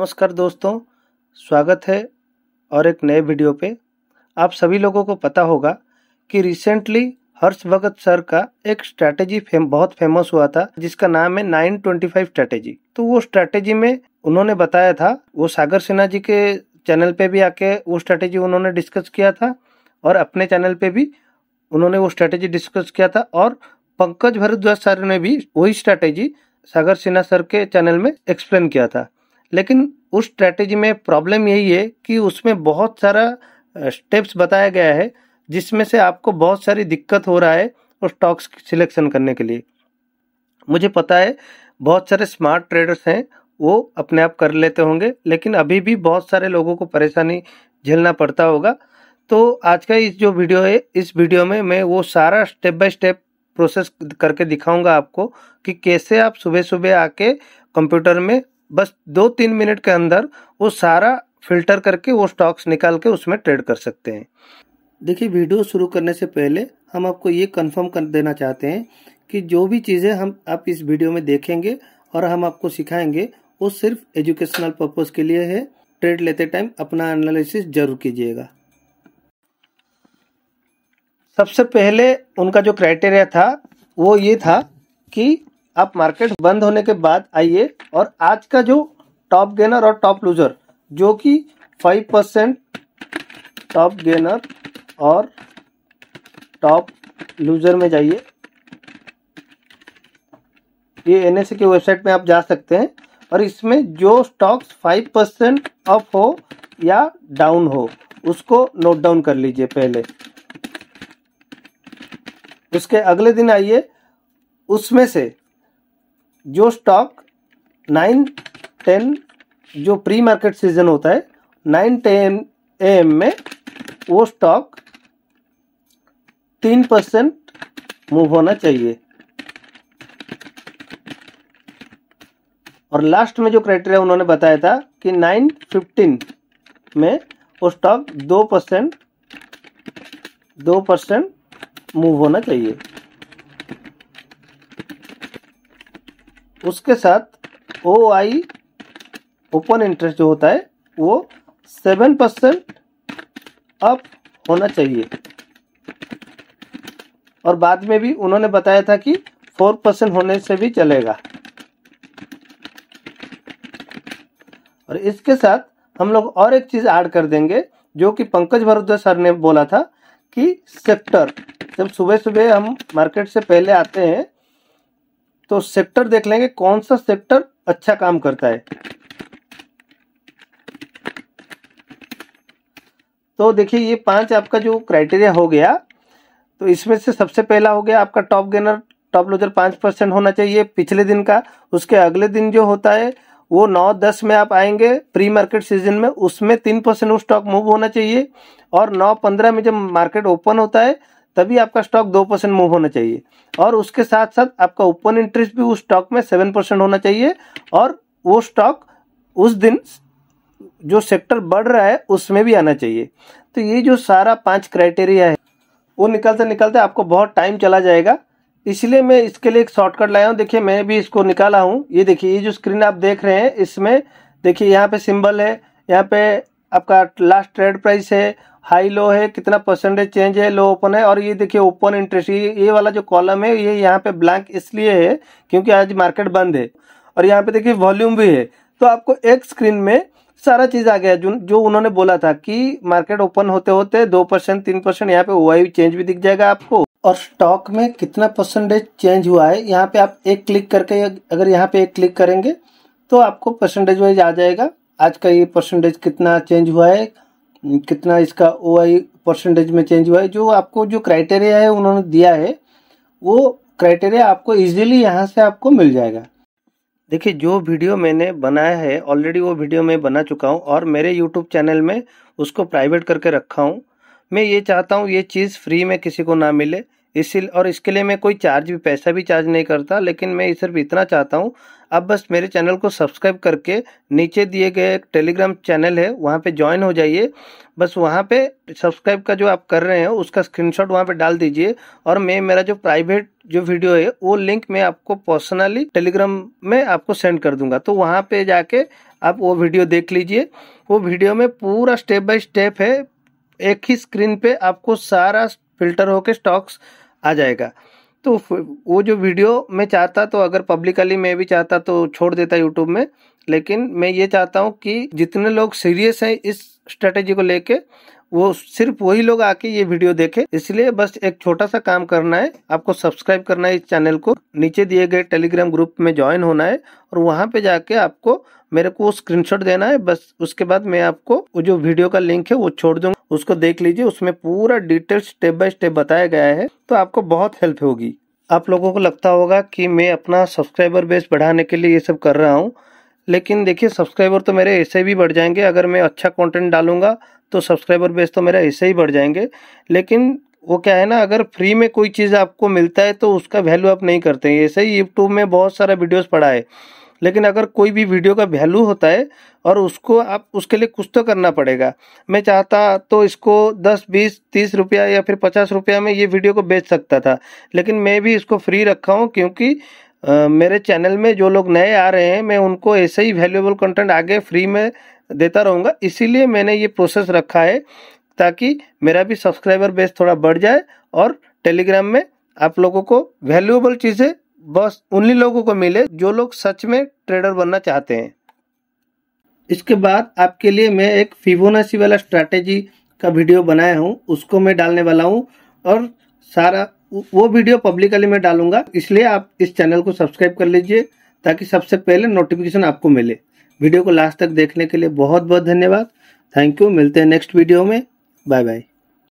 नमस्कार दोस्तों स्वागत है और एक नए वीडियो पे आप सभी लोगों को पता होगा कि रिसेंटली हर्ष भगत सर का एक स्ट्रैटेजी फेम बहुत फेमस हुआ था जिसका नाम है नाइन ट्वेंटी फाइव स्ट्रैटेजी तो वो स्ट्रैटेजी में उन्होंने बताया था वो सागर सिन्हा जी के चैनल पे भी आके वो स्ट्रैटेजी उन्होंने डिस्कस किया था और अपने चैनल पे भी उन्होंने वो स्ट्रैटेजी डिस्कस किया था और पंकज भरद्वाज सर ने भी वही स्ट्रैटेजी सागर सिन्हा सर के चैनल में एक्सप्लेन किया था लेकिन उस स्ट्रैटेजी में प्रॉब्लम यही है कि उसमें बहुत सारा स्टेप्स बताया गया है जिसमें से आपको बहुत सारी दिक्कत हो रहा है उस स्टॉक्स सिलेक्शन करने के लिए मुझे पता है बहुत सारे स्मार्ट ट्रेडर्स हैं वो अपने आप कर लेते होंगे लेकिन अभी भी बहुत सारे लोगों को परेशानी झेलना पड़ता होगा तो आज का इस जो वीडियो है इस वीडियो में मैं वो सारा स्टेप बाय स्टेप प्रोसेस करके दिखाऊंगा आपको कि कैसे आप सुबह सुबह आके कंप्यूटर में बस दो तीन मिनट के अंदर वो सारा फिल्टर करके वो स्टॉक्स निकाल के उसमें ट्रेड कर सकते हैं देखिए वीडियो शुरू करने से पहले हम आपको ये कंफर्म कर देना चाहते हैं कि जो भी चीज़ें हम आप इस वीडियो में देखेंगे और हम आपको सिखाएंगे वो सिर्फ एजुकेशनल पर्पज के लिए है ट्रेड लेते टाइम अपना एनालिसिस जरूर कीजिएगा सबसे पहले उनका जो क्राइटेरिया था वो ये था कि आप मार्केट बंद होने के बाद आइए और आज का जो टॉप गेनर और टॉप लूजर जो कि फाइव परसेंट टॉप गेनर और टॉप लूजर में जाइए ये एन की वेबसाइट में आप जा सकते हैं और इसमें जो स्टॉक्स फाइव परसेंट अप हो या डाउन हो उसको नोट डाउन कर लीजिए पहले उसके अगले दिन आइए उसमें से जो स्टॉक नाइन टेन जो प्री मार्केट सीजन होता है नाइन टेन ए एम में वो स्टॉक तीन परसेंट मूव होना चाहिए और लास्ट में जो क्राइटेरिया उन्होंने बताया था कि नाइन फिफ्टीन में वो स्टॉक दो परसेंट दो परसेंट मूव होना चाहिए उसके साथ ओ आई ओपन इंटरेस्ट जो होता है वो सेवन परसेंट अप होना चाहिए और बाद में भी उन्होंने बताया था कि फोर परसेंट होने से भी चलेगा और इसके साथ हम लोग और एक चीज़ ऐड कर देंगे जो कि पंकज भरोदा सर ने बोला था कि सेक्टर जब सुबह सुबह हम मार्केट से पहले आते हैं तो सेक्टर देख लेंगे कौन सा सेक्टर अच्छा काम करता है तो देखिए ये पांच आपका जो क्राइटेरिया हो गया तो इसमें से सबसे पहला हो गया आपका टॉप गेनर टॉप लोजर पांच परसेंट होना चाहिए पिछले दिन का उसके अगले दिन जो होता है वो नौ दस में आप आएंगे प्री मार्केट सीजन में उसमें तीन परसेंट स्टॉक मूव होना चाहिए और नौ पंद्रह में जब मार्केट ओपन होता है तभी आपका स्टॉक दो परसेंट मूव होना चाहिए और उसके साथ साथ आपका ओपन इंटरेस्ट भी उस स्टॉक में सेवन परसेंट होना चाहिए और वो स्टॉक उस दिन जो सेक्टर बढ़ रहा है उसमें भी आना चाहिए तो ये जो सारा पांच क्राइटेरिया है वो निकलते निकलते आपको बहुत टाइम चला जाएगा इसलिए मैं इसके लिए एक शॉर्टकट लाया हूँ देखिए मैं भी इसको निकाला हूँ ये देखिए ये जो स्क्रीन आप देख रहे हैं इसमें देखिए यहाँ पे सिंबल है यहाँ पे आपका लास्ट ट्रेड प्राइस है हाई लो है कितना परसेंटेज चेंज है लो ओपन है और ये देखिए ओपन इंटरेस्ट ये वाला जो कॉलम है ये यहाँ पे ब्लैंक इसलिए है क्योंकि आज मार्केट बंद है और यहाँ पे देखिए वॉल्यूम भी है तो आपको एक स्क्रीन में सारा चीज़ आ गया जो जो उन्होंने बोला था कि मार्केट ओपन होते होते दो परसेंट तीन परसेंट यहाँ पे वाई चेंज भी दिख जाएगा आपको और स्टॉक में कितना परसेंटेज चेंज हुआ है यहाँ पे आप एक क्लिक करके अगर यहाँ पे एक क्लिक करेंगे तो आपको परसेंटेज वाइज आ जाएगा आज का ये परसेंटेज कितना चेंज हुआ है कितना इसका ओ आई परसेंटेज में चेंज हुआ है जो आपको जो क्राइटेरिया है उन्होंने दिया है वो क्राइटेरिया आपको इजीली यहाँ से आपको मिल जाएगा देखिए जो वीडियो मैंने बनाया है ऑलरेडी वो वीडियो मैं बना चुका हूँ और मेरे यूट्यूब चैनल में उसको प्राइवेट करके रखा हूँ मैं ये चाहता हूँ ये चीज़ फ्री में किसी को ना मिले इसी और इसके लिए मैं कोई चार्ज भी पैसा भी चार्ज नहीं करता लेकिन मैं सिर्फ इतना चाहता हूँ आप बस मेरे चैनल को सब्सक्राइब करके नीचे दिए गए एक टेलीग्राम चैनल है वहाँ पे ज्वाइन हो जाइए बस वहाँ पे सब्सक्राइब का जो आप कर रहे हैं उसका स्क्रीनशॉट वहाँ पे डाल दीजिए और मैं मेरा जो प्राइवेट जो वीडियो है वो लिंक मैं आपको पर्सनली टेलीग्राम में आपको सेंड कर दूंगा तो वहाँ पे जाके आप वो वीडियो देख लीजिए वो वीडियो में पूरा स्टेप बाय स्टेप है एक ही स्क्रीन पे आपको सारा फिल्टर होके स्टॉक्स आ जाएगा तो वो जो वीडियो मैं चाहता तो अगर पब्लिकली मैं भी चाहता तो छोड़ देता यूट्यूब में लेकिन मैं ये चाहता हूँ कि जितने लोग सीरियस हैं इस स्ट्रेटेजी को लेके वो सिर्फ वही लोग आके ये वीडियो देखे इसलिए बस एक छोटा सा काम करना है आपको सब्सक्राइब करना है इस चैनल को नीचे दिए गए टेलीग्राम ग्रुप में ज्वाइन होना है और वहाँ पे जाके आपको मेरे को स्क्रीनशॉट देना है बस उसके बाद मैं आपको वो जो वीडियो का लिंक है वो छोड़ दूंगा उसको देख लीजिए उसमें पूरा डिटेल स्टेप बाय स्टेप बताया गया है तो आपको बहुत हेल्प होगी आप लोगों को लगता होगा कि मैं अपना सब्सक्राइबर बेस बढ़ाने के लिए ये सब कर रहा हूँ लेकिन देखिए सब्सक्राइबर तो मेरे ऐसे भी बढ़ जाएंगे अगर मैं अच्छा कंटेंट डालूंगा तो सब्सक्राइबर बेस तो मेरा ऐसे ही बढ़ जाएंगे लेकिन वो क्या है ना अगर फ्री में कोई चीज़ आपको मिलता है तो उसका वैल्यू आप नहीं करते हैं ऐसे ही यूट्यूब में बहुत सारा वीडियोस पड़ा है लेकिन अगर कोई भी वीडियो का वैल्यू होता है और उसको आप उसके लिए कुछ तो करना पड़ेगा मैं चाहता तो इसको 10, 20, 30 रुपया या फिर 50 रुपया में ये वीडियो को बेच सकता था लेकिन मैं भी इसको फ्री रखा हूँ क्योंकि आ, मेरे चैनल में जो लोग नए आ रहे हैं मैं उनको ऐसे ही वैल्यूएबल कंटेंट आगे फ्री में देता रहूँगा इसीलिए मैंने ये प्रोसेस रखा है ताकि मेरा भी सब्सक्राइबर बेस थोड़ा बढ़ जाए और टेलीग्राम में आप लोगों को वैल्यूएबल चीज़ें बस उन्हीं लोगों को मिले जो लोग सच में ट्रेडर बनना चाहते हैं इसके बाद आपके लिए मैं एक फिबोनाची वाला स्ट्रैटेजी का वीडियो बनाया हूँ उसको मैं डालने वाला हूँ और सारा वो वीडियो पब्लिकली मैं डालूंगा इसलिए आप इस चैनल को सब्सक्राइब कर लीजिए ताकि सबसे पहले नोटिफिकेशन आपको मिले वीडियो को लास्ट तक देखने के लिए बहुत बहुत धन्यवाद थैंक यू मिलते हैं नेक्स्ट वीडियो में बाय बाय